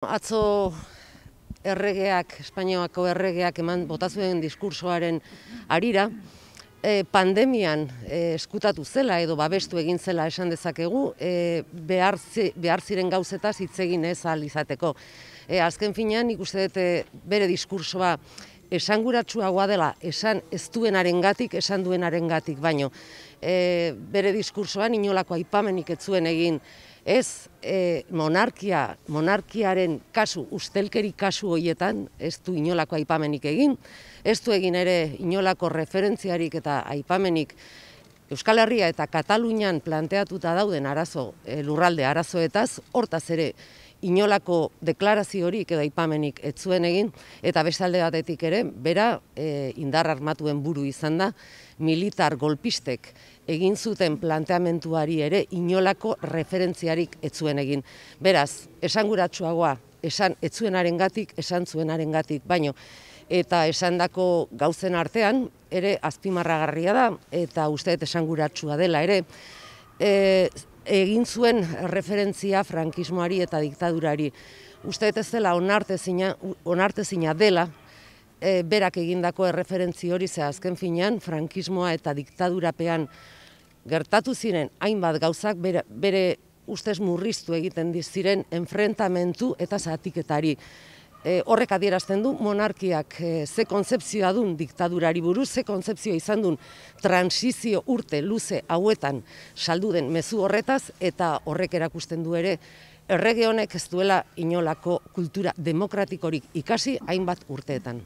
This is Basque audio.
Atzo erregeak, Espainiako erregeak eman botazuen diskursoaren arira, eh, pandemian eskutatu eh, zela edo babestu egin zela esan dezakegu, eh, behar, ziren gauzetaz hitz egin ez alizateko. azken finean ikuste dute bere diskursoa esan guratxua dela, esan ez duenaren gatik, esan duenaren gatik, baino. bere diskursoan inolako aipamenik ez zuen egin, Ez e, monarkia, monarkiaren kasu, ustelkeri kasu horietan, ez du inolako aipamenik egin, ez du egin ere inolako referentziarik eta aipamenik Euskal Herria eta Katalunian planteatuta dauden arazo, eh, lurralde arazoetaz, hortaz ere inolako deklarazio hori edo ipamenik ez zuen egin eta bestalde batetik ere bera e, indar armatuen buru izan da militar golpistek egin zuten planteamentuari ere inolako referentziarik ez zuen egin. Beraz, esanguratsuagoa esan ez zuenarengatik, esan zuenarengatik, baino eta esandako gauzen artean ere azpimarragarria da eta usteet esanguratsua dela ere. E, egin zuen referentzia frankismoari eta diktadurari. Uste ez dela onartezina, onartezina dela, e, berak egindako erreferentzi hori ze azken finean, frankismoa eta diktadurapean gertatu ziren hainbat gauzak bere, bere ustez murriztu egiten diziren enfrentamentu eta zatiketari. Eh, horrek adierazten du monarkiak e, ze konzeptzioa duen diktadurari buruz, ze konzeptzioa izan duen transizio urte luze hauetan saldu den mezu horretaz, eta horrek erakusten du ere, errege honek ez duela inolako kultura demokratikorik ikasi hainbat urteetan.